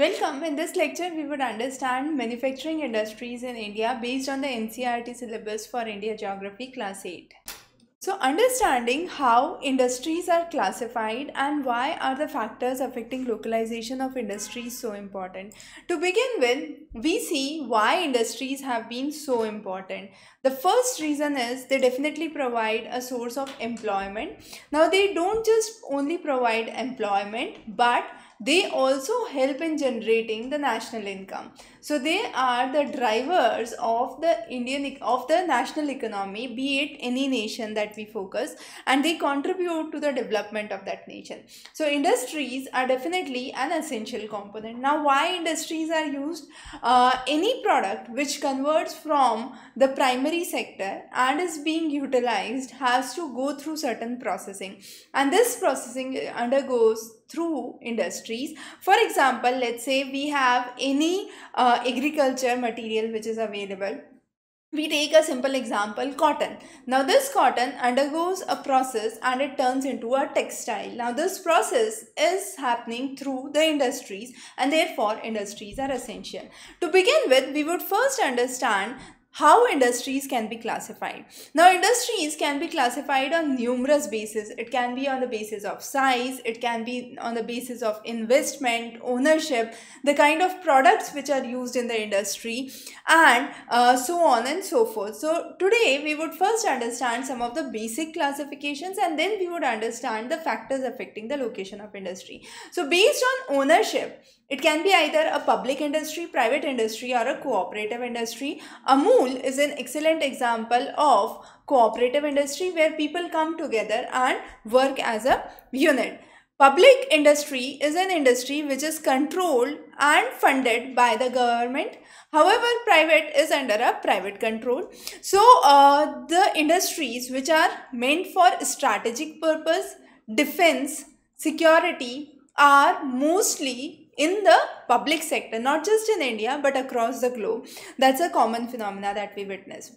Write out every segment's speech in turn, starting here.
Welcome. In this lecture, we would understand manufacturing industries in India based on the NCERT syllabus for India Geography Class 8. So understanding how industries are classified and why are the factors affecting localization of industries so important. To begin with, we see why industries have been so important. The first reason is they definitely provide a source of employment. Now they don't just only provide employment but they also help in generating the national income so they are the drivers of the indian of the national economy be it any nation that we focus and they contribute to the development of that nation so industries are definitely an essential component now why industries are used uh, any product which converts from the primary sector and is being utilized has to go through certain processing and this processing undergoes through industries. For example, let's say we have any uh, agriculture material which is available we take a simple example cotton now this cotton undergoes a process and it turns into a textile now this process is happening through the industries and therefore industries are essential to begin with we would first understand how industries can be classified now industries can be classified on numerous bases it can be on the basis of size it can be on the basis of investment ownership the kind of products which are used in the industry and uh, so on and so forth so today we would first understand some of the basic classifications and then we would understand the factors affecting the location of industry so based on ownership it can be either a public industry private industry or a cooperative industry A move School is an excellent example of cooperative industry where people come together and work as a unit. Public industry is an industry which is controlled and funded by the government. However, private is under a private control. So, uh, the industries which are meant for strategic purpose, defense, security are mostly in the public sector, not just in India, but across the globe. That's a common phenomena that we witness.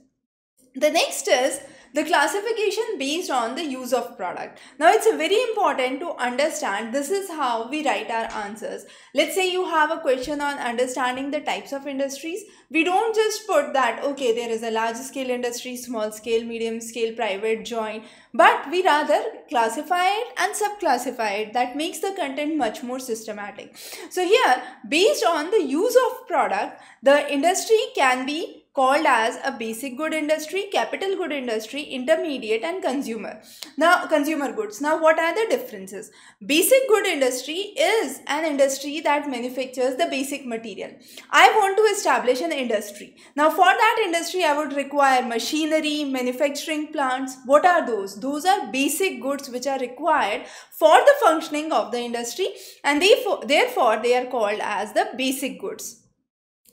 The next is the classification based on the use of product. Now it's very important to understand this is how we write our answers. Let's say you have a question on understanding the types of industries. We don't just put that, okay, there is a large scale industry, small scale, medium scale, private, joint, but we rather classify it and subclassify it. That makes the content much more systematic. So here, based on the use of product, the industry can be called as a basic good industry, capital good industry, intermediate and consumer. Now, consumer goods. Now, what are the differences? Basic good industry is an industry that manufactures the basic material. I want to establish an industry. Now, for that industry, I would require machinery, manufacturing plants. What are those? Those are basic goods which are required for the functioning of the industry and therefore, therefore they are called as the basic goods.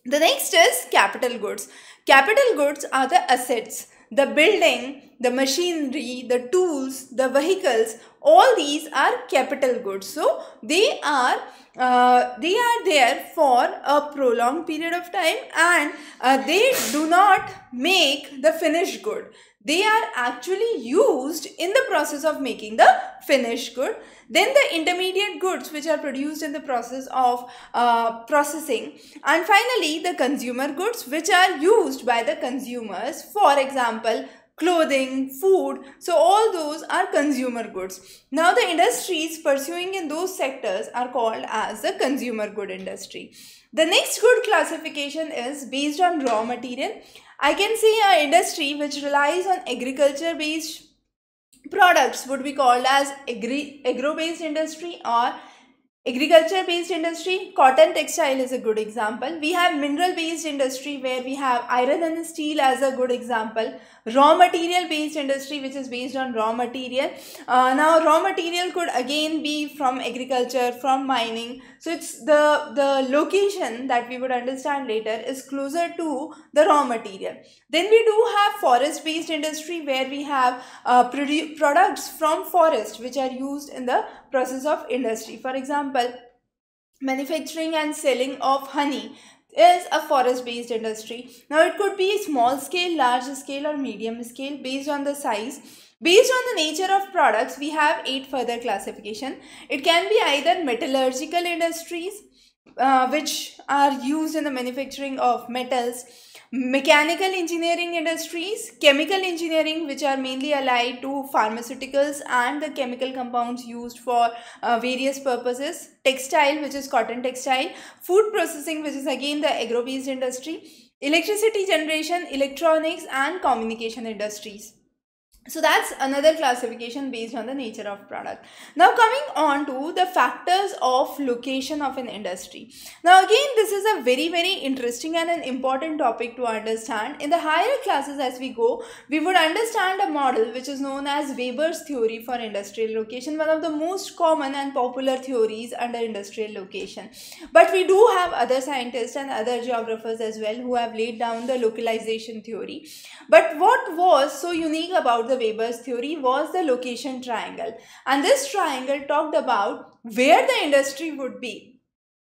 The next is capital goods. Capital goods are the assets. The building, the machinery, the tools, the vehicles, all these are capital goods. So they are uh, they are there for a prolonged period of time and uh, they do not make the finished good. They are actually used in the process of making the finished good. Then the intermediate goods which are produced in the process of uh, processing. And finally, the consumer goods which are used by the consumers. For example, clothing, food. So all those are consumer goods. Now the industries pursuing in those sectors are called as the consumer good industry. The next good classification is based on raw material. I can see an industry which relies on agriculture based products would be called as agri agro based industry or Agriculture based industry, cotton textile is a good example. We have mineral based industry where we have iron and steel as a good example. Raw material based industry which is based on raw material. Uh, now raw material could again be from agriculture, from mining. So it's the, the location that we would understand later is closer to the raw material. Then we do have forest based industry where we have uh, products from forest which are used in the process of industry. For example, manufacturing and selling of honey is a forest based industry. Now it could be small scale, large scale or medium scale based on the size. Based on the nature of products, we have eight further classification. It can be either metallurgical industries, uh, which are used in the manufacturing of metals, mechanical engineering industries, chemical engineering which are mainly allied to pharmaceuticals and the chemical compounds used for uh, various purposes, textile which is cotton textile, food processing which is again the agro-based industry, electricity generation, electronics and communication industries. So that's another classification based on the nature of product. Now coming on to the factors of location of an industry. Now again this is a very very interesting and an important topic to understand. In the higher classes as we go we would understand a model which is known as Weber's theory for industrial location one of the most common and popular theories under industrial location. But we do have other scientists and other geographers as well who have laid down the localization theory. But what was so unique about the Weber's theory was the location triangle. And this triangle talked about where the industry would be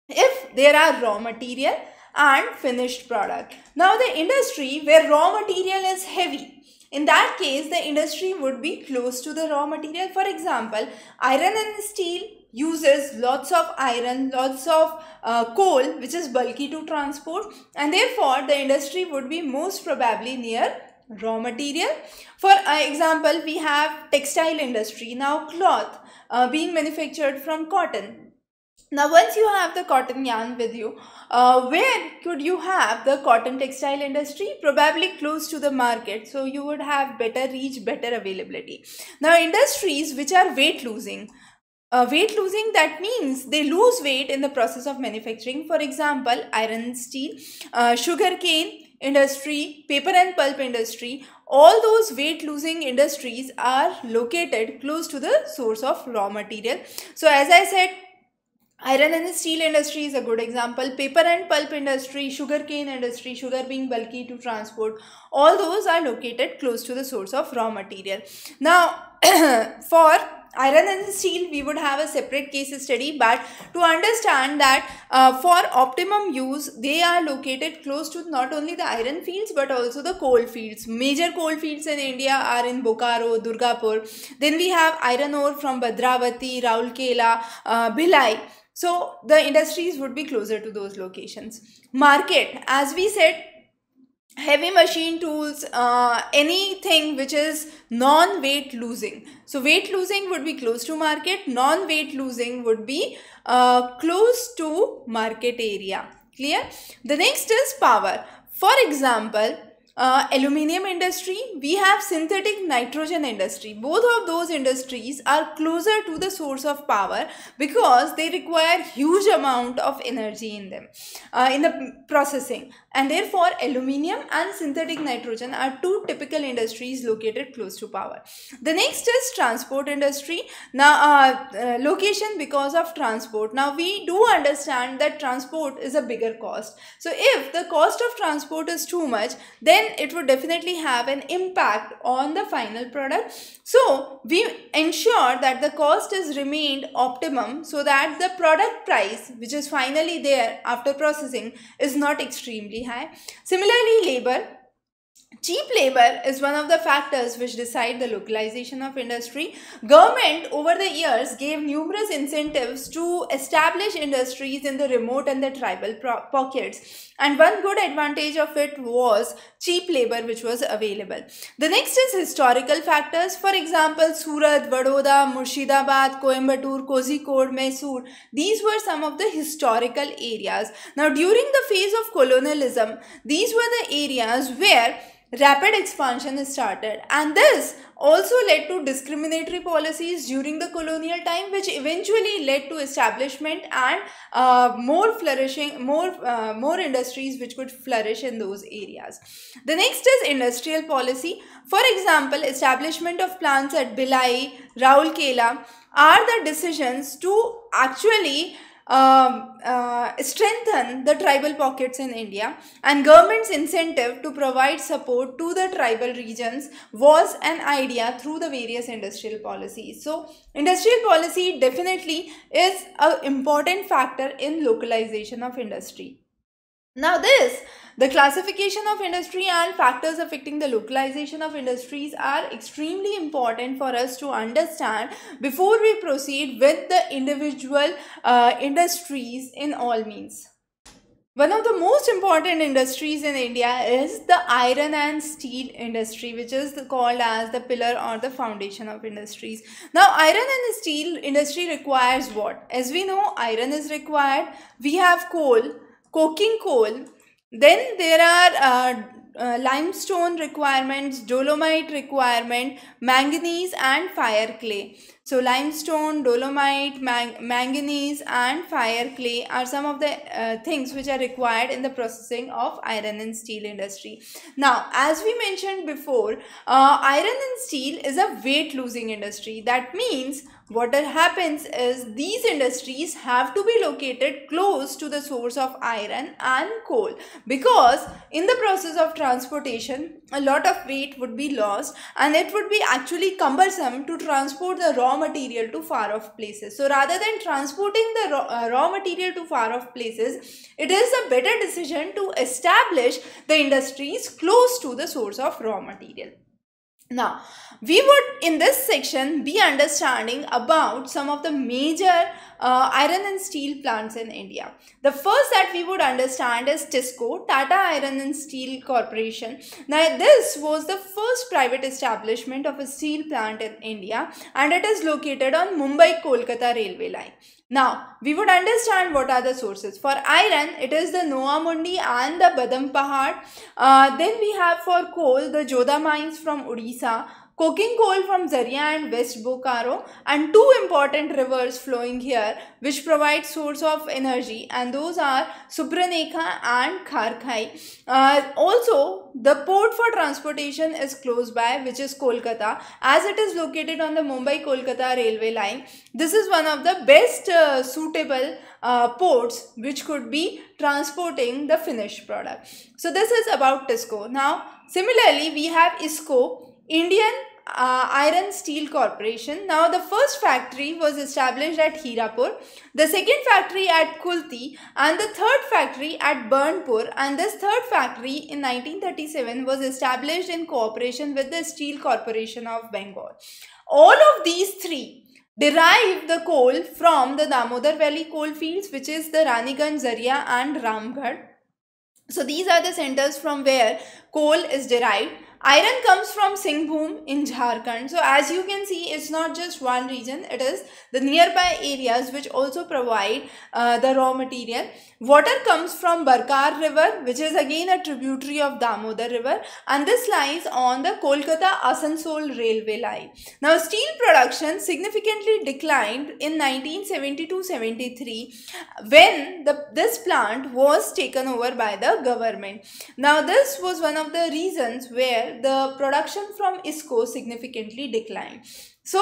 if there are raw material and finished product. Now the industry where raw material is heavy in that case, the industry would be close to the raw material. For example, iron and steel uses lots of iron, lots of uh, coal, which is bulky to transport. And therefore, the industry would be most probably near raw material. For uh, example, we have textile industry. Now cloth uh, being manufactured from cotton. Now once you have the cotton yarn with you, uh, where could you have the cotton textile industry? Probably close to the market. So you would have better reach, better availability. Now industries which are weight losing. Uh, weight losing that means they lose weight in the process of manufacturing for example iron steel uh, sugar cane industry paper and pulp industry all those weight losing industries are located close to the source of raw material so as i said iron and steel industry is a good example paper and pulp industry sugar cane industry sugar being bulky to transport all those are located close to the source of raw material now for iron and steel we would have a separate case study but to understand that uh, for optimum use they are located close to not only the iron fields but also the coal fields major coal fields in india are in bokaro durgapur then we have iron ore from Badravati, raulkela uh, bilai so the industries would be closer to those locations market as we said heavy machine tools, uh, anything which is non-weight losing. So weight losing would be close to market, non-weight losing would be uh, close to market area. Clear? The next is power. For example, uh, aluminium industry, we have synthetic nitrogen industry. Both of those industries are closer to the source of power because they require huge amount of energy in them uh, in the processing. And therefore, aluminium and synthetic nitrogen are two typical industries located close to power. The next is transport industry. Now, uh, uh, location because of transport. Now, we do understand that transport is a bigger cost. So, if the cost of transport is too much, then it would definitely have an impact on the final product. So, we ensure that the cost is remained optimum so that the product price, which is finally there after processing, is not extremely है हाँ similarly labour Cheap labor is one of the factors which decide the localization of industry. Government over the years gave numerous incentives to establish industries in the remote and the tribal pockets. And one good advantage of it was cheap labor which was available. The next is historical factors. For example, Surat, Vadoda, Murshidabad, Coimbatore, Kozhikode, Mysore. These were some of the historical areas. Now during the phase of colonialism, these were the areas where rapid expansion started and this also led to discriminatory policies during the colonial time which eventually led to establishment and uh, more flourishing more uh, more industries which could flourish in those areas the next is industrial policy for example establishment of plants at bilai raulkela are the decisions to actually um, uh, strengthen the tribal pockets in India and government's incentive to provide support to the tribal regions was an idea through the various industrial policies. So industrial policy definitely is an important factor in localization of industry. Now this, the classification of industry and factors affecting the localization of industries are extremely important for us to understand before we proceed with the individual uh, industries in all means. One of the most important industries in India is the iron and steel industry, which is called as the pillar or the foundation of industries. Now, iron and steel industry requires what? As we know, iron is required. We have coal, coking coal. Then there are uh, uh, limestone requirements, dolomite requirement, manganese and fire clay. So limestone, dolomite, man manganese and fire clay are some of the uh, things which are required in the processing of iron and steel industry. Now as we mentioned before, uh, iron and steel is a weight losing industry. That means what happens is these industries have to be located close to the source of iron and coal because in the process of transportation a lot of weight would be lost and it would be actually cumbersome to transport the raw material to far off places so rather than transporting the raw, uh, raw material to far off places it is a better decision to establish the industries close to the source of raw material now, we would in this section be understanding about some of the major uh, iron and steel plants in India. The first that we would understand is TISCO, Tata Iron and Steel Corporation. Now, this was the first private establishment of a steel plant in India and it is located on Mumbai-Kolkata railway line. Now, we would understand what are the sources. For iron, it is the Noamundi and the Badam Pahad. Uh, then we have for coal, the Jodha mines from Odisha, coking coal from Zaria and West Bokaro and two important rivers flowing here which provide source of energy and those are Supranekha and Kharkhai. Uh, also the port for transportation is close by which is Kolkata as it is located on the Mumbai-Kolkata railway line. This is one of the best uh, suitable uh, ports which could be transporting the finished product. So this is about TISCO. Now similarly we have ISCO Indian uh, Iron Steel Corporation. Now the first factory was established at Hirapur, the second factory at Kulti and the third factory at Burnpur and this third factory in 1937 was established in cooperation with the Steel Corporation of Bengal. All of these three derive the coal from the Damodar Valley coal fields which is the Raniganj, Zaria and Ramgarh. So these are the centers from where coal is derived. Iron comes from Singhbhum in Jharkhand. So as you can see, it's not just one region. It is the nearby areas which also provide uh, the raw material. Water comes from Barkar River, which is again a tributary of Damodar River. And this lies on the Kolkata-Asansol railway line. Now, steel production significantly declined in 1972-73 when the, this plant was taken over by the government. Now, this was one of the reasons where the production from ISCO significantly declined. So,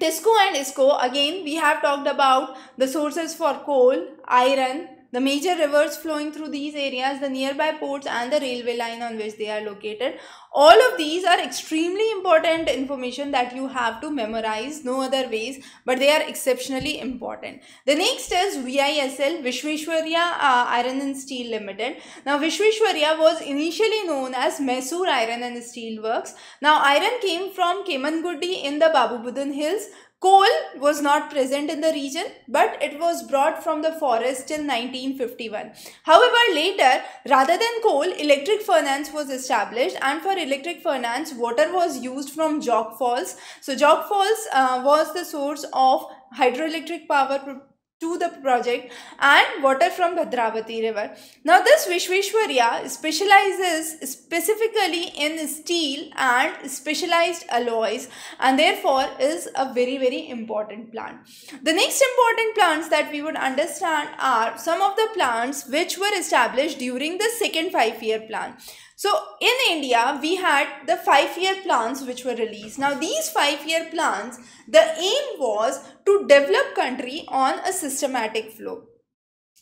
TISCO and ISCO, again, we have talked about the sources for coal, iron, the major rivers flowing through these areas, the nearby ports and the railway line on which they are located. All of these are extremely important information that you have to memorize, no other ways, but they are exceptionally important. The next is VISL, Vishweshwarya uh, Iron and Steel Limited. Now Vishweshwarya was initially known as Mesur Iron and Steel Works. Now iron came from Kaimangudi in the Babu Hills Coal was not present in the region, but it was brought from the forest till 1951. However, later, rather than coal, electric furnace was established and for electric furnace, water was used from Jock Falls. So, Jock Falls uh, was the source of hydroelectric power to the project and water from Bhadravati river. Now this Vishveshwarya specializes specifically in steel and specialized alloys and therefore is a very very important plant. The next important plants that we would understand are some of the plants which were established during the second five year plan. So in India, we had the five-year plans which were released. Now these five-year plans, the aim was to develop country on a systematic flow.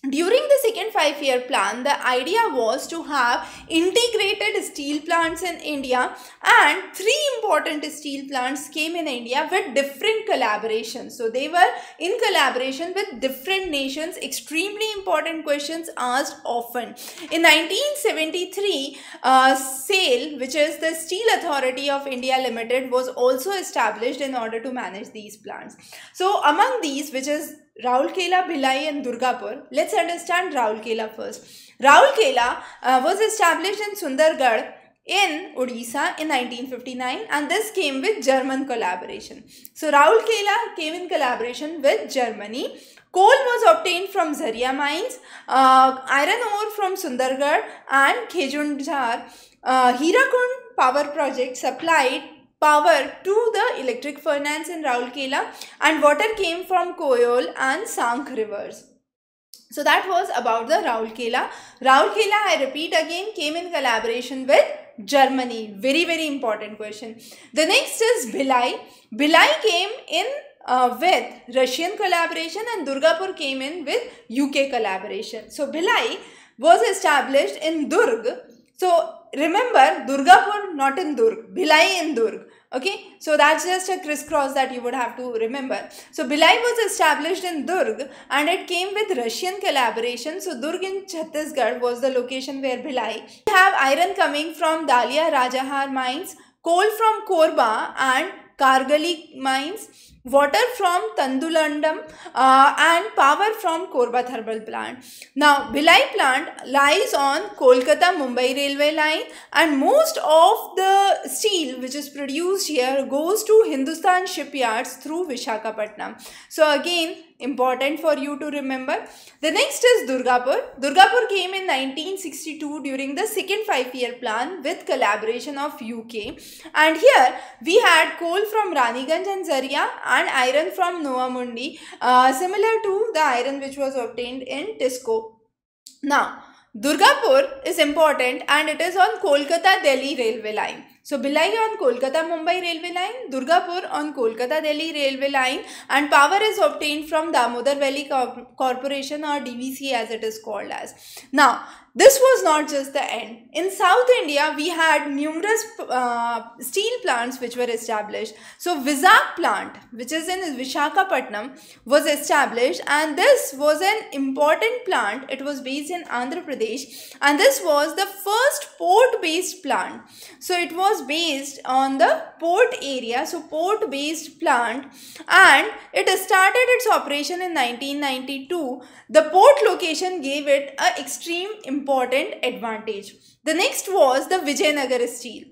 During the second five-year plan, the idea was to have integrated steel plants in India and three important steel plants came in India with different collaborations. So they were in collaboration with different nations, extremely important questions asked often. In 1973, uh, SAIL, which is the Steel Authority of India Limited, was also established in order to manage these plants. So among these, which is Raulkela, Bilai, and Durgapur. Let's understand Raulkela first. Raulkela uh, was established in Sundargarh in Odisha in 1959 and this came with German collaboration. So Raulkela came in collaboration with Germany. Coal was obtained from Zaria mines, uh, iron ore from Sundargarh and Khejundjar. Uh, Hirakund power project supplied power to the electric furnace in Raulkela and water came from Koyol and Sankh rivers. So that was about the Raulkela. Raulkela, I repeat again, came in collaboration with Germany. Very, very important question. The next is Bilai. Bilai came in uh, with Russian collaboration and Durgapur came in with UK collaboration. So Bilai was established in Durg. So remember Durgapur not in Durg, Bilai in Durg. Okay, so that's just a crisscross that you would have to remember. So Bhilai was established in Durg and it came with Russian collaboration. So Durg in Chhattisgarh was the location where Bhilai. We have iron coming from Dalia Rajahar mines, coal from Korba and Kargali mines, water from Tandulandam uh, and power from Korba thermal plant. Now, Bilai plant lies on Kolkata-Mumbai railway line and most of the steel which is produced here goes to Hindustan shipyards through Vishakhapatnam. So again, important for you to remember. The next is Durgapur. Durgapur came in 1962 during the second five-year plan with collaboration of UK. And here we had coal from Raniganj and Zaria and iron from Noamundi, uh, similar to the iron which was obtained in Tisco. Now, Durgapur is important and it is on Kolkata-Delhi railway line. So Bilai on Kolkata-Mumbai railway line, Durgapur on Kolkata-Delhi railway line and power is obtained from Damodar Valley Corporation or DVC as it is called as. Now, this was not just the end. In South India, we had numerous uh, steel plants which were established. So Vizag plant, which is in Vishakhapatnam, was established and this was an important plant. It was based in Andhra Pradesh and this was the first port-based plant. So it was based on the port area, so port-based plant and it started its operation in 1992. The port location gave it a extreme importance important advantage. The next was the Vijayanagara steel.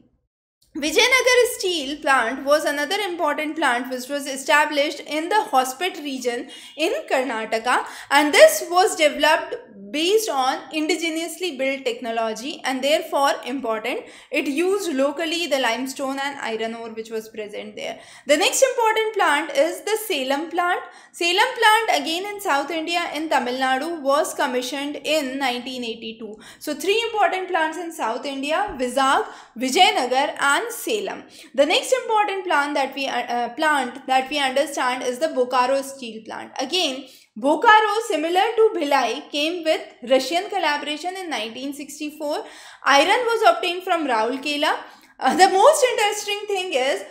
Vijayanagara steel plant was another important plant which was established in the Hospet region in Karnataka and this was developed based on indigenously built technology and therefore important. It used locally the limestone and iron ore which was present there. The next important plant is the Salem plant. Salem plant again in South India in Tamil Nadu was commissioned in 1982. So three important plants in South India, Vizag, Vijayanagar and Salem. The next important plant that we uh, uh plant that we understand is the Bokaro steel plant. Again, Bokaro, similar to Bhilai, came with Russian collaboration in 1964. Iron was obtained from Raulkela. Uh, the most interesting thing is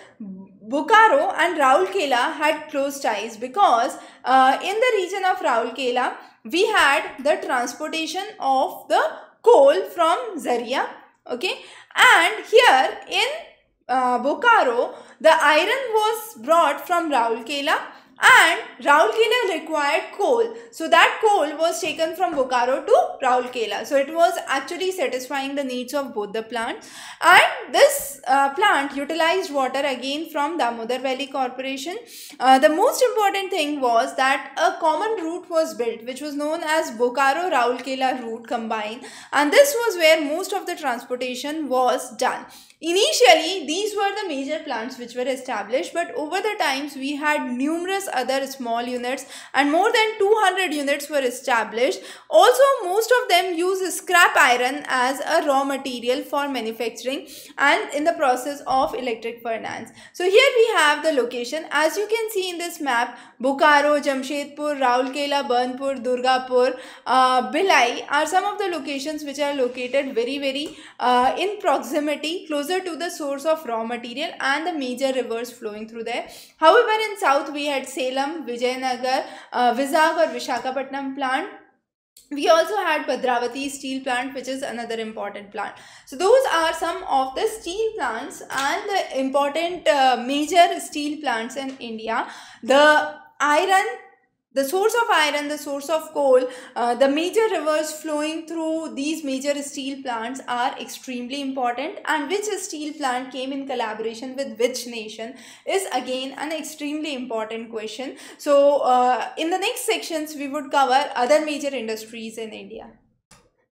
Bokaro and Raulkela had close ties because uh, in the region of Raulkela, we had the transportation of the coal from Zaria. Okay. And here in uh, the iron was brought from Raulkela and Raulkela required coal. So that coal was taken from Bokaro to Raulkela. So it was actually satisfying the needs of both the plants. And this uh, plant utilized water again from Damodar Valley Corporation. Uh, the most important thing was that a common route was built which was known as Bokaro Raulkela route combined. And this was where most of the transportation was done. Initially, these were the major plants which were established, but over the times we had numerous other small units and more than 200 units were established. Also, most of them use scrap iron as a raw material for manufacturing and in the process of electric furnace. So here we have the location. As you can see in this map, Bokaro, Jamshedpur, Raulkela, Burnpur, Durgapur, uh, Bilai are some of the locations which are located very very uh, in proximity closer to the source of raw material and the major rivers flowing through there. However, in south we had Salem, Vijayanagar, uh, Vizag or Vishakhapatnam plant. We also had Padravati steel plant which is another important plant. So those are some of the steel plants and the important uh, major steel plants in India. The iron the source of iron, the source of coal, uh, the major rivers flowing through these major steel plants are extremely important and which steel plant came in collaboration with which nation is again an extremely important question. So uh, in the next sections we would cover other major industries in India.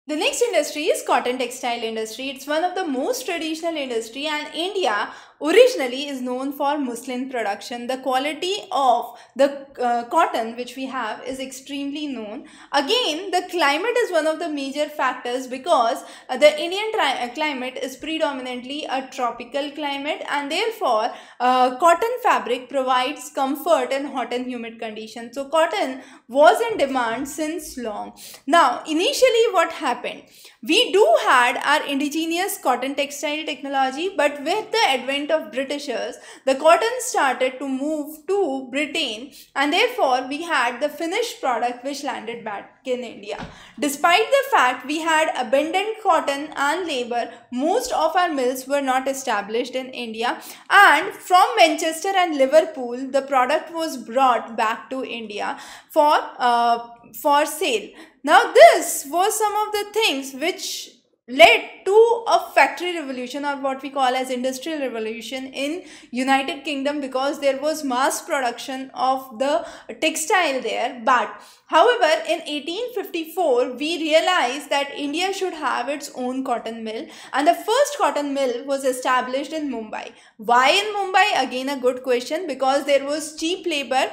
The next industry is cotton textile industry. It's one of the most traditional industry and India originally is known for muslin production. The quality of the uh, cotton which we have is extremely known. Again, the climate is one of the major factors because uh, the Indian uh, climate is predominantly a tropical climate and therefore uh, cotton fabric provides comfort in hot and humid conditions. So cotton was in demand since long. Now, initially what happened happened. We do had our indigenous cotton textile technology, but with the advent of Britishers, the cotton started to move to Britain and therefore we had the finished product which landed back in India. Despite the fact we had abundant cotton and labor, most of our mills were not established in India and from Manchester and Liverpool, the product was brought back to India for uh, for sale. Now this was some of the things which led to a factory revolution or what we call as industrial revolution in united kingdom because there was mass production of the textile there but however in 1854 we realized that india should have its own cotton mill and the first cotton mill was established in mumbai why in mumbai again a good question because there was cheap labor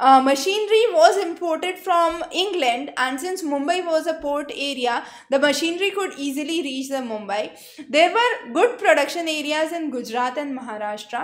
uh, machinery was imported from england and since mumbai was a port area the machinery could easily Reach the Mumbai. There were good production areas in Gujarat and Maharashtra.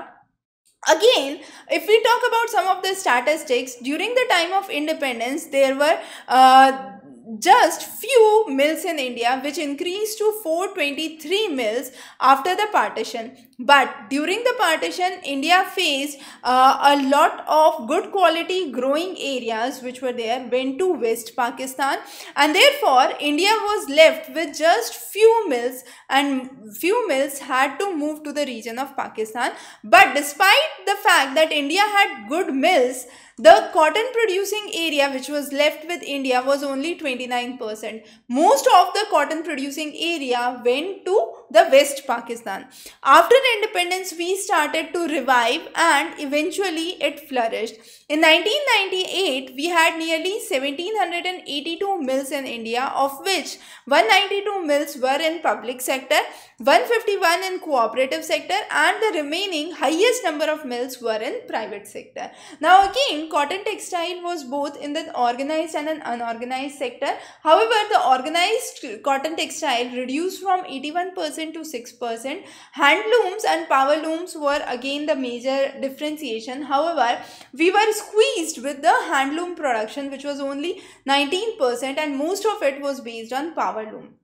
Again, if we talk about some of the statistics, during the time of independence, there were uh, just few mills in India which increased to 423 mills after the partition. But during the partition, India faced uh, a lot of good quality growing areas which were there went to West Pakistan and therefore India was left with just few mills and few mills had to move to the region of Pakistan. But despite the fact that India had good mills, the cotton producing area which was left with India was only 29%. Most of the cotton producing area went to the West Pakistan. After independence, we started to revive and eventually it flourished. In 1998, we had nearly 1782 mills in India, of which 192 mills were in public sector, 151 in cooperative sector and the remaining highest number of mills were in private sector. Now again, cotton textile was both in the organized and an unorganized sector. However, the organized cotton textile reduced from 81% to 6%. Hand looms and power looms were again the major differentiation. However, we were squeezed with the hand loom production which was only 19% and most of it was based on power loom.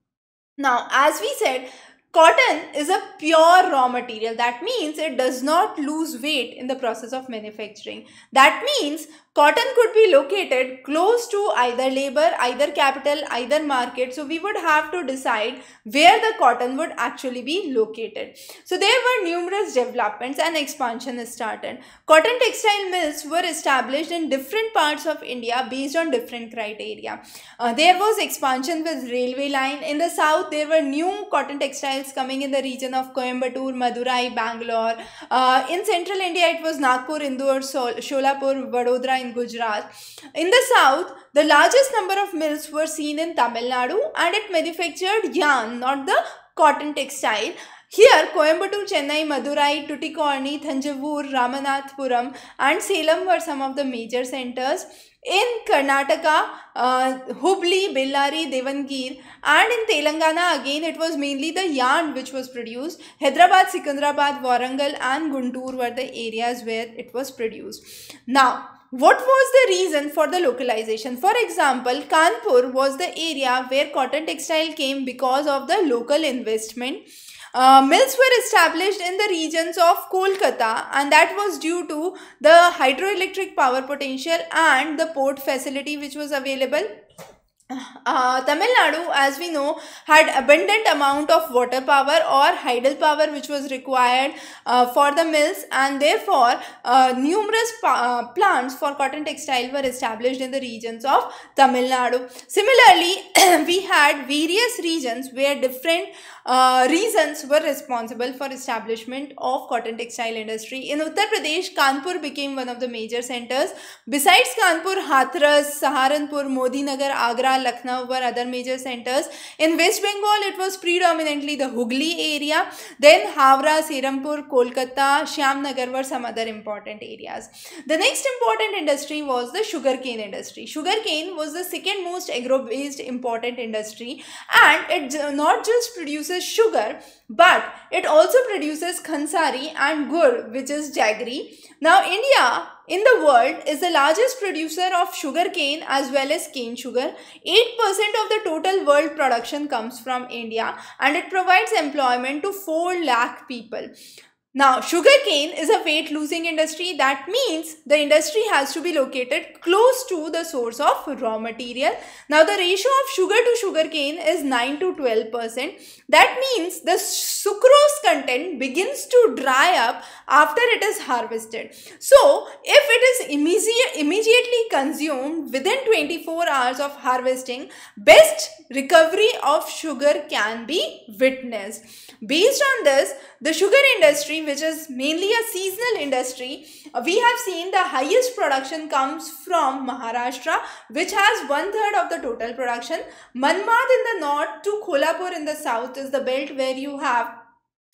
Now, as we said, Cotton is a pure raw material. That means it does not lose weight in the process of manufacturing. That means cotton could be located close to either labor, either capital, either market. So we would have to decide where the cotton would actually be located. So there were numerous developments and expansion started. Cotton textile mills were established in different parts of India based on different criteria. Uh, there was expansion with railway line. In the south, there were new cotton textiles coming in the region of Coimbatore, Madurai, Bangalore. Uh, in central India, it was Nagpur, Indore, Sol Sholapur, Vadodara in Gujarat. In the south, the largest number of mills were seen in Tamil Nadu and it manufactured yarn, not the cotton textile. Here, Coimbatore, Chennai, Madurai, Tuticorini, Thanjavur, Ramanathpuram and Salem were some of the major centers. In Karnataka, uh, Hubli, Bellary, Devangir, and in Telangana again it was mainly the yarn which was produced. Hyderabad, Sikandrabad, Warangal, and Guntur were the areas where it was produced. Now, what was the reason for the localization? For example, Kanpur was the area where cotton textile came because of the local investment uh, mills were established in the regions of Kolkata and that was due to the hydroelectric power potential and the port facility which was available. Uh, Tamil Nadu, as we know, had abundant amount of water power or hydel power which was required uh, for the mills and therefore uh, numerous uh, plants for cotton textile were established in the regions of Tamil Nadu. Similarly, we had various regions where different uh, reasons were responsible for establishment of cotton textile industry. In Uttar Pradesh, Kanpur became one of the major centers. Besides Kanpur, Hathras, Saharanpur, Modinagar, Agra, Lucknow were other major centers. In West Bengal, it was predominantly the Hooghly area. Then Havra, Serampur, Kolkata, Shyamnagar were some other important areas. The next important industry was the sugarcane industry. Sugarcane was the second most agro-based important industry and it not just produces produces sugar, but it also produces khansari and gur, which is jaggery. Now, India in the world is the largest producer of sugar cane as well as cane sugar. 8% of the total world production comes from India and it provides employment to 4 lakh people. Now, sugarcane is a weight losing industry. That means the industry has to be located close to the source of raw material. Now, the ratio of sugar to sugarcane is 9 to 12 percent. That means the sucrose content begins to dry up after it is harvested. So, if it is immediate, immediately consumed within 24 hours of harvesting, best recovery of sugar can be witnessed. Based on this, the sugar industry, which is mainly a seasonal industry, uh, we have seen the highest production comes from Maharashtra, which has one third of the total production. Manmad in the north to Kolhapur in the south is the belt where you have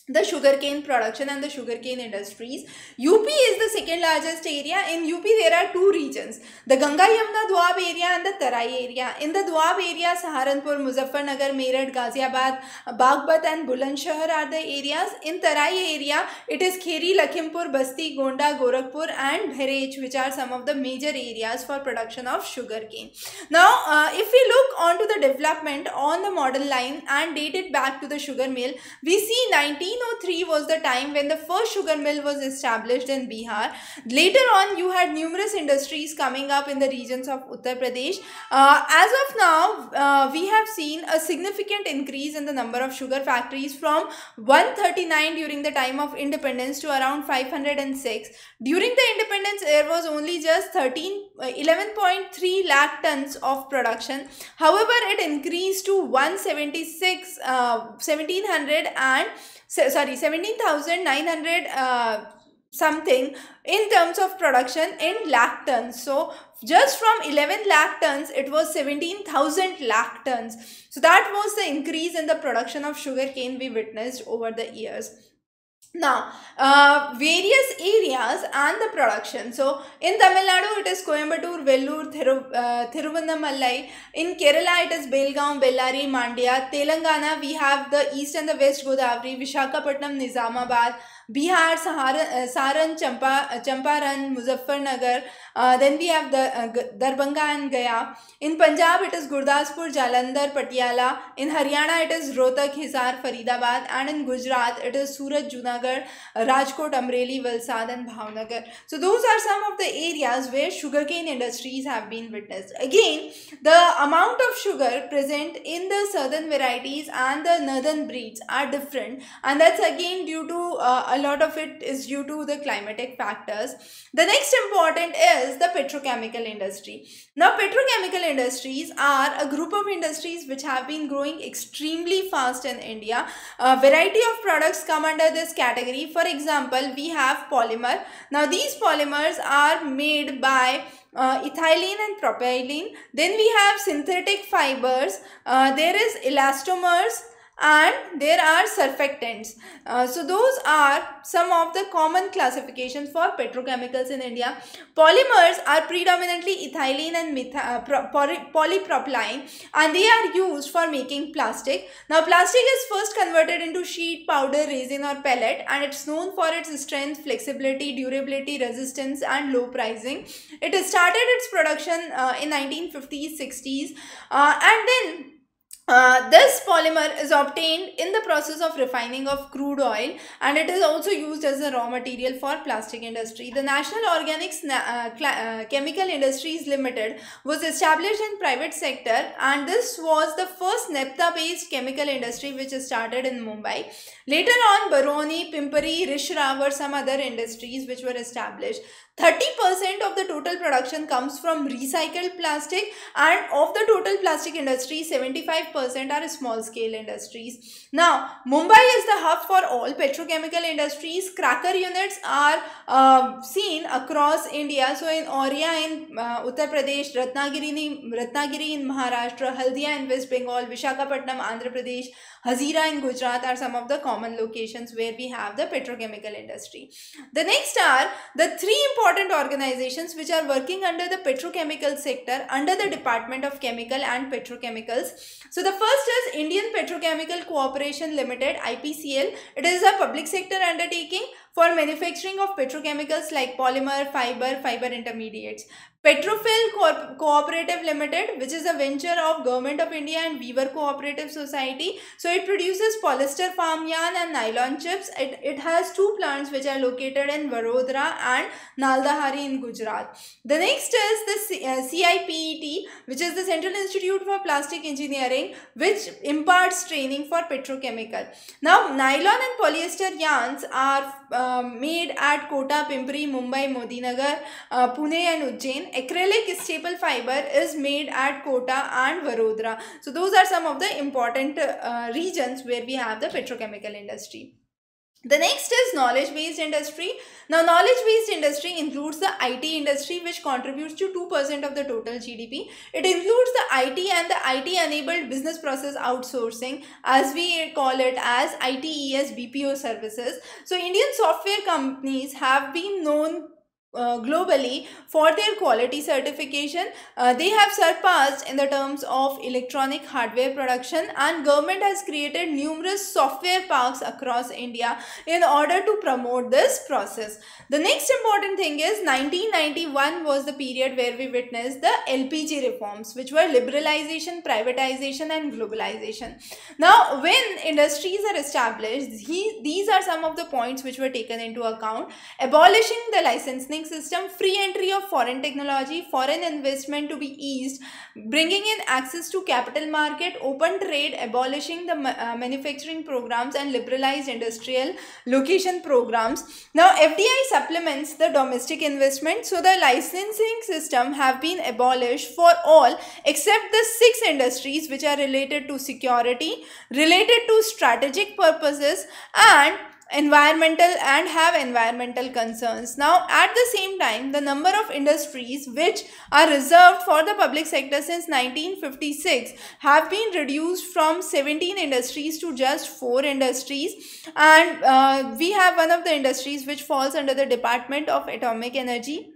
the sugarcane production and the sugarcane industries. UP is the second largest area. In UP, there are two regions, the Ganga Yamuna Dwab area and the Tarai area. In the Dwab area, Saharanpur, Muzaffarnagar, Meerut, Ghaziabad, Bagbat and Bulandshahr are the areas. In Tarai area, it is Kheri, Lakhimpur, Basti, Gonda, Gorakhpur and Bharech, which are some of the major areas for production of sugarcane. Now, uh, if we look onto the development on the model line and date it back to the sugar mill, we see 19 1903 was the time when the first sugar mill was established in Bihar. Later on, you had numerous industries coming up in the regions of Uttar Pradesh. Uh, as of now, uh, we have seen a significant increase in the number of sugar factories from 139 during the time of independence to around 506. During the independence, there was only just 11.3 lakh tons of production. However, it increased to 176, uh, 1700 and sorry 17900 uh, something in terms of production in lakh tons so just from 11 lakh tons it was 17000 lakh tons so that was the increase in the production of sugarcane we witnessed over the years now, uh, various areas and the production. So, in Tamil Nadu, it is Coimbatore, Vellur, Thiru, uh, Thiruvannamalai. In Kerala, it is Belgaum, Bellari, Mandya. Telangana, we have the East and the West Godavari, Vishakhapatnam, Nizamabad, Bihar, uh, Saran, Champa, uh, Champaran, Muzaffarnagar. Uh, then we have the uh, Darbanga and Gaya. In Punjab, it is Gurdaspur, Jalandhar, Patiala. In Haryana, it is Rohtak, Hisar, Faridabad. And in Gujarat, it is Surat, Junagar, uh, Rajkot, Amreli, Valsad and Bhavnagar. So those are some of the areas where sugarcane industries have been witnessed. Again, the amount of sugar present in the southern varieties and the northern breeds are different. And that's again due to uh, a lot of it is due to the climatic factors. The next important is the petrochemical industry. Now, petrochemical industries are a group of industries which have been growing extremely fast in India. A variety of products come under this category. For example, we have polymer. Now, these polymers are made by uh, ethylene and propylene. Then we have synthetic fibers. Uh, there is elastomers, and there are surfactants. Uh, so those are some of the common classifications for petrochemicals in India. Polymers are predominantly ethylene and uh, polypropylene and they are used for making plastic. Now plastic is first converted into sheet, powder, resin or pellet and it's known for its strength, flexibility, durability, resistance and low pricing. It started its production uh, in 1950s, 60s uh, and then uh, this polymer is obtained in the process of refining of crude oil and it is also used as a raw material for plastic industry. The National Organics Na uh, uh Chemical Industries Limited was established in private sector and this was the first naphtha based chemical industry which started in Mumbai. Later on Baroni, Pimpari, Rishra were some other industries which were established. 30% of the total production comes from recycled plastic and of the total plastic industry 75% are small scale industries. Now Mumbai is the hub for all petrochemical industries. Cracker units are uh, seen across India. So in Orissa, in uh, Uttar Pradesh, Ratnagiri, Ratnagiri in Maharashtra, Haldia in West Bengal, Vishakhapatnam, Andhra Pradesh, Hazira in Gujarat are some of the common locations where we have the petrochemical industry. The next are the three important important organizations which are working under the petrochemical sector under the Department of Chemical and Petrochemicals. So the first is Indian Petrochemical Corporation Limited IPCL. It is a public sector undertaking for manufacturing of petrochemicals like polymer, fiber, fiber intermediates. Petrofil Co Cooperative Limited, which is a venture of Government of India and Weaver Cooperative Society. So it produces polyester farm yarn and nylon chips. It, it has two plants which are located in Varodra and Naldahari in Gujarat. The next is the CIPET, uh, which is the Central Institute for Plastic Engineering, which imparts training for petrochemical. Now, nylon and polyester yarns are uh, made at Kota, Pimpri, Mumbai, Modinagar, uh, Pune and Ujjain acrylic staple fiber is made at Kota and Varodra. So those are some of the important uh, regions where we have the petrochemical industry. The next is knowledge-based industry. Now, knowledge-based industry includes the IT industry which contributes to 2% of the total GDP. It includes the IT and the IT-enabled business process outsourcing as we call it as ITES BPO services. So, Indian software companies have been known uh, globally for their quality certification. Uh, they have surpassed in the terms of electronic hardware production and government has created numerous software parks across India in order to promote this process. The next important thing is 1991 was the period where we witnessed the LPG reforms which were liberalization, privatization and globalization. Now when industries are established, he, these are some of the points which were taken into account. Abolishing the licensing banking system, free entry of foreign technology, foreign investment to be eased, bringing in access to capital market, open trade, abolishing the uh, manufacturing programs and liberalized industrial location programs. Now, FDI supplements the domestic investment. So, the licensing system have been abolished for all except the six industries which are related to security, related to strategic purposes and environmental and have environmental concerns. Now, at the same time, the number of industries which are reserved for the public sector since 1956 have been reduced from 17 industries to just 4 industries. And uh, we have one of the industries which falls under the Department of Atomic Energy.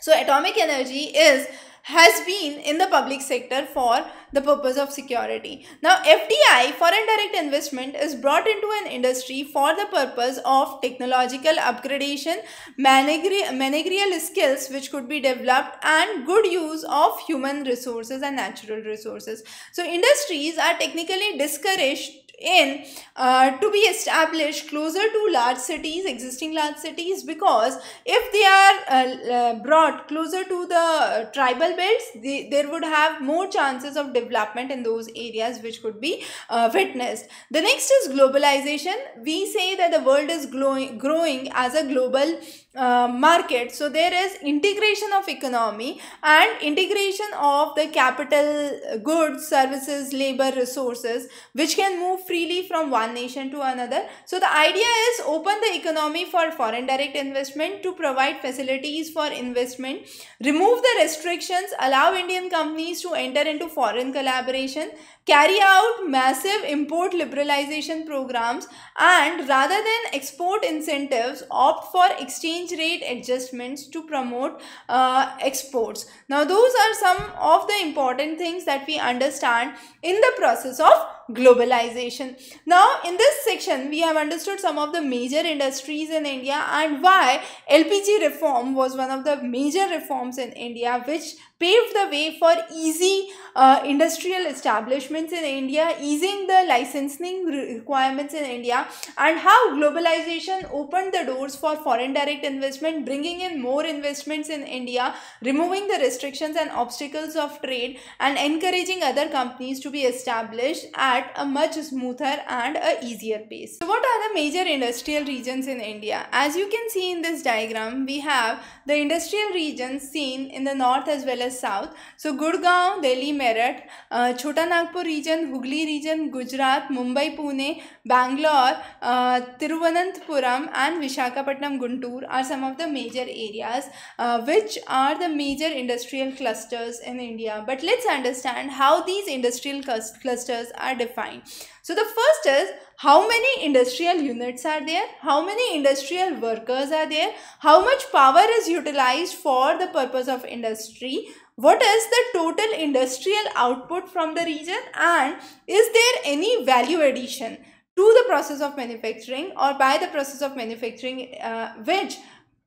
So, atomic energy is has been in the public sector for the purpose of security. Now, FDI, foreign direct investment, is brought into an industry for the purpose of technological upgradation, managerial skills which could be developed, and good use of human resources and natural resources. So, industries are technically discouraged in uh, to be established closer to large cities existing large cities because if they are uh, uh, brought closer to the tribal belts they, there would have more chances of development in those areas which could be uh, witnessed the next is globalization we say that the world is growing growing as a global uh, market so there is integration of economy and integration of the capital uh, goods services labor resources which can move freely from one nation to another so the idea is open the economy for foreign direct investment to provide facilities for investment remove the restrictions allow indian companies to enter into foreign collaboration carry out massive import liberalization programs and rather than export incentives opt for exchange exchange rate adjustments to promote uh, exports. Now those are some of the important things that we understand in the process of globalization. Now, in this section, we have understood some of the major industries in India and why LPG reform was one of the major reforms in India which paved the way for easy uh, industrial establishments in India, easing the licensing requirements in India and how globalization opened the doors for foreign direct investment, bringing in more investments in India, removing the restrictions and obstacles of trade and encouraging other companies to be established and at a much smoother and a easier pace. So what are the major industrial regions in India? As you can see in this diagram, we have the industrial regions seen in the north as well as south. So Gurgaon, Delhi, Meerut, uh, Chota Nagpur region, Hooghly region, Gujarat, Mumbai, Pune, Bangalore, uh, Thiruvananthapuram and Vishakapatnam, Guntur are some of the major areas uh, which are the major industrial clusters in India. But let's understand how these industrial clusters are defined. So the first is how many industrial units are there, how many industrial workers are there, how much power is utilized for the purpose of industry, what is the total industrial output from the region and is there any value addition to the process of manufacturing or by the process of manufacturing uh, which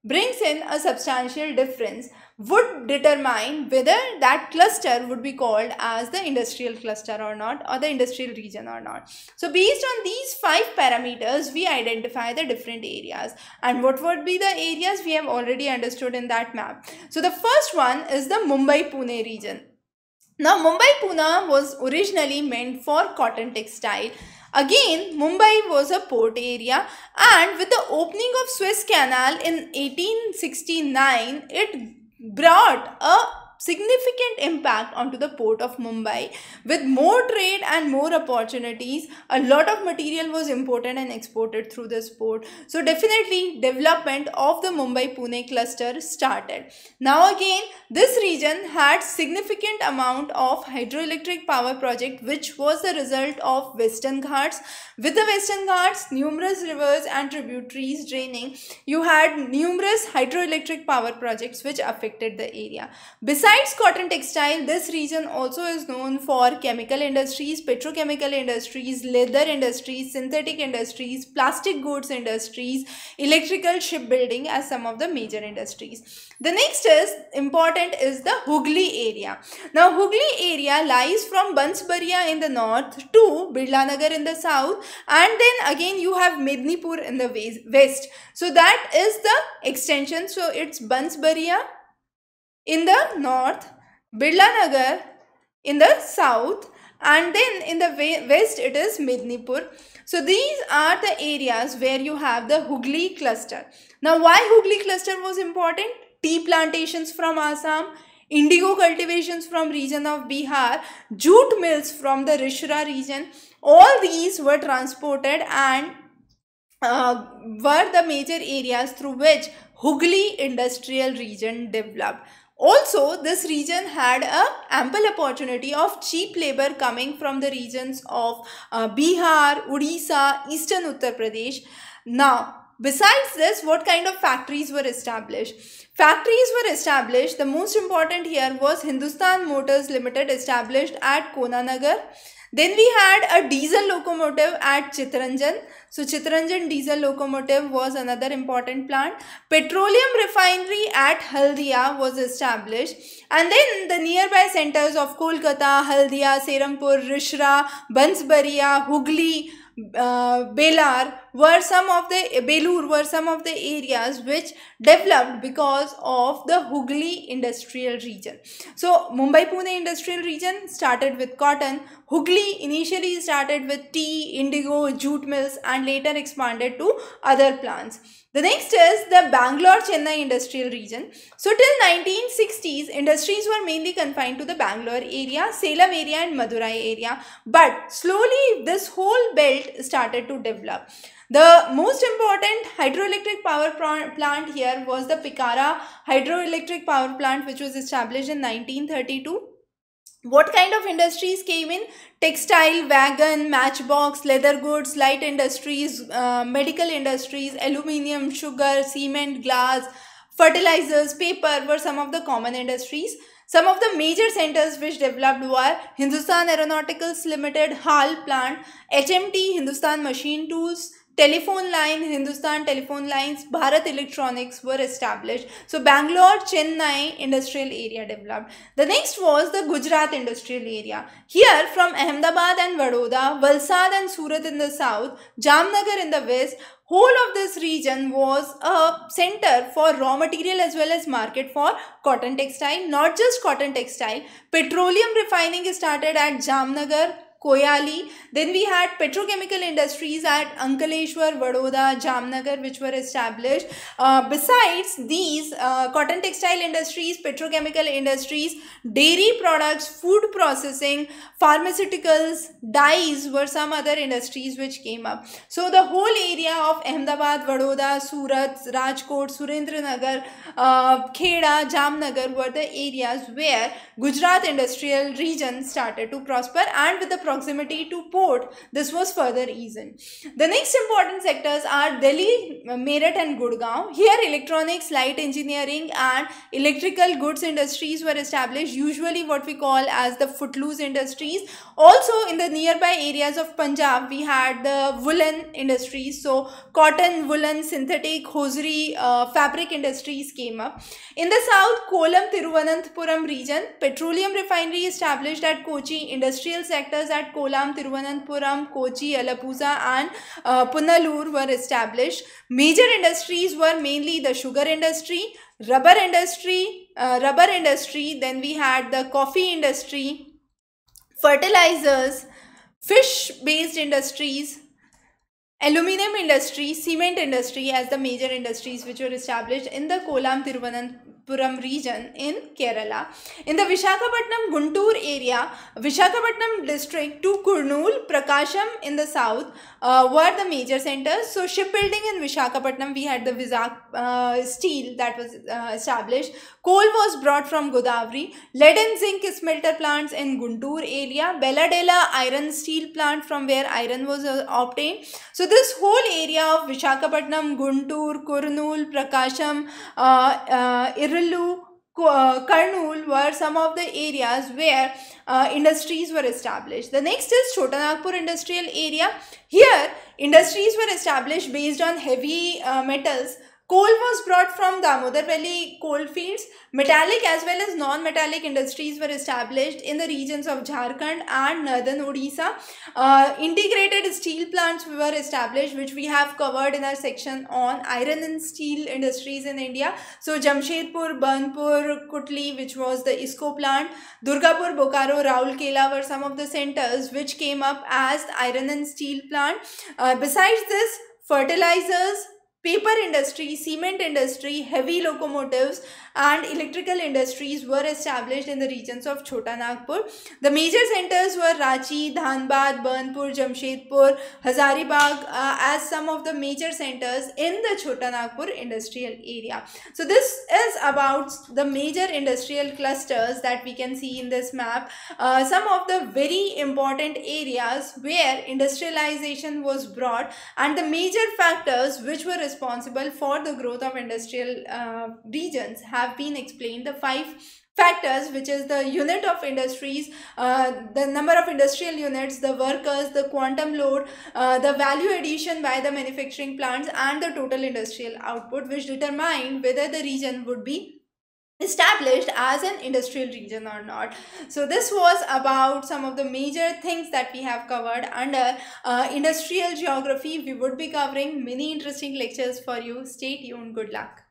brings in a substantial difference would determine whether that cluster would be called as the industrial cluster or not or the industrial region or not. So based on these five parameters, we identify the different areas and what would be the areas we have already understood in that map. So the first one is the Mumbai-Pune region. Now Mumbai-Pune was originally meant for cotton textile Again, Mumbai was a port area and with the opening of Suez Canal in 1869, it brought a significant impact onto the port of Mumbai. With more trade and more opportunities, a lot of material was imported and exported through this port. So definitely development of the Mumbai-Pune cluster started. Now again, this region had significant amount of hydroelectric power project which was the result of Western Ghats. With the Western Ghats, numerous rivers and tributaries draining, you had numerous hydroelectric power projects which affected the area. Besides Besides cotton textile, this region also is known for chemical industries, petrochemical industries, leather industries, synthetic industries, plastic goods industries, electrical shipbuilding as some of the major industries. The next is important is the Hooghly area. Now Hooghly area lies from Bansbaria in the north to Birlanagar in the south and then again you have Midnapur in the west. So that is the extension. So it's Bansbaria, in the north, Birla in the south and then in the west it is Midnapur. So these are the areas where you have the Hooghly cluster. Now why Hooghly cluster was important? Tea plantations from Assam, indigo cultivations from region of Bihar, jute mills from the Rishra region. All these were transported and uh, were the major areas through which Hooghly industrial region developed. Also, this region had a ample opportunity of cheap labor coming from the regions of uh, Bihar, Odisha, eastern Uttar Pradesh. Now, Besides this, what kind of factories were established? Factories were established. The most important here was Hindustan Motors Limited established at Konanagar. Then we had a diesel locomotive at Chitranjan. So Chitranjan diesel locomotive was another important plant. Petroleum refinery at Haldia was established. And then the nearby centers of Kolkata, Haldia, Serampur, Rishra, Bansbaria, Hooghly, uh, Belar were some of the Belur were some of the areas which developed because of the Hooghly industrial region. So Mumbai Pune industrial region started with cotton. Hooghly initially started with tea, indigo, jute mills and later expanded to other plants. The next is the Bangalore-Chennai industrial region. So till 1960s, industries were mainly confined to the Bangalore area, Salem area and Madurai area. But slowly this whole belt started to develop. The most important hydroelectric power plant here was the Pikara hydroelectric power plant which was established in 1932 what kind of industries came in textile wagon matchbox leather goods light industries uh, medical industries aluminium sugar cement glass fertilizers paper were some of the common industries some of the major centers which developed were Hindustan Aeronautics Limited, HAL plant, HMT, Hindustan Machine Tools, telephone line hindustan telephone lines bharat electronics were established so bangalore chennai industrial area developed the next was the gujarat industrial area here from ahmedabad and vadoda valsad and surat in the south jamnagar in the west whole of this region was a center for raw material as well as market for cotton textile not just cotton textile petroleum refining started at jamnagar Koyali. Then we had petrochemical industries at Ankaleshwar, Vadoda, Jamnagar which were established. Uh, besides these, uh, cotton textile industries, petrochemical industries, dairy products, food processing, pharmaceuticals, dyes were some other industries which came up. So the whole area of Ahmedabad, Vadoda, Surat, Rajkot, Surendranagar, uh, Kheda, Jamnagar were the areas where Gujarat industrial region started to prosper and with the proximity to port. This was further eased. The next important sectors are Delhi, Meerut and Gurgaon. Here electronics, light engineering and electrical goods industries were established usually what we call as the footloose industries. Also in the nearby areas of Punjab we had the woolen industries so cotton, woolen, synthetic, hosiery, uh, fabric industries came up. In the south Kolam Tiruvananthapuram region petroleum refinery established at Kochi, industrial sectors at at Kolam, Thiruvananthapuram, Kochi, Alappuzha and uh, Punalur were established. Major industries were mainly the sugar industry, rubber industry, uh, rubber industry, then we had the coffee industry, fertilizers, fish based industries, aluminum industry, cement industry as the major industries which were established in the Kolam Thiruvananthapuram Puram region in Kerala. In the Vishakhapatnam Guntur area, Vishakhapatnam district to Kurnool, Prakasham in the south, uh, were the major centers. So shipbuilding in Vishakhapatnam, we had the Vizag uh, steel that was uh, established. Coal was brought from Godavari. Lead and zinc smelter plants in Guntur area. Belladella iron steel plant from where iron was uh, obtained. So this whole area of Vishakhapatnam, Guntur, Kurnool, Prakasham, uh, uh Irulu, uh, Karnool were some of the areas where uh, industries were established. The next is Chotanagpur industrial area. Here, industries were established based on heavy uh, metals Coal was brought from Damodar Valley coalfields. Metallic as well as non-metallic industries were established in the regions of Jharkhand and northern Odisha. Uh, integrated steel plants were established which we have covered in our section on iron and steel industries in India. So Jamshedpur, Banpur, Kutli which was the ISCO plant, Durgapur, Bokaro, Kela were some of the centers which came up as iron and steel plant. Uh, besides this, fertilizers, paper industry, cement industry, heavy locomotives and electrical industries were established in the regions of Chota Nagpur. The major centers were Rachi, Dhanbad, Burnpur, Jamshedpur, Hazaribagh uh, as some of the major centers in the Chota Nagpur industrial area. So this is about the major industrial clusters that we can see in this map. Uh, some of the very important areas where industrialization was brought and the major factors which were responsible for the growth of industrial uh, regions have have been explained the five factors which is the unit of industries uh, the number of industrial units the workers the quantum load uh, the value addition by the manufacturing plants and the total industrial output which determine whether the region would be established as an industrial region or not so this was about some of the major things that we have covered under uh, industrial geography we would be covering many interesting lectures for you stay tuned good luck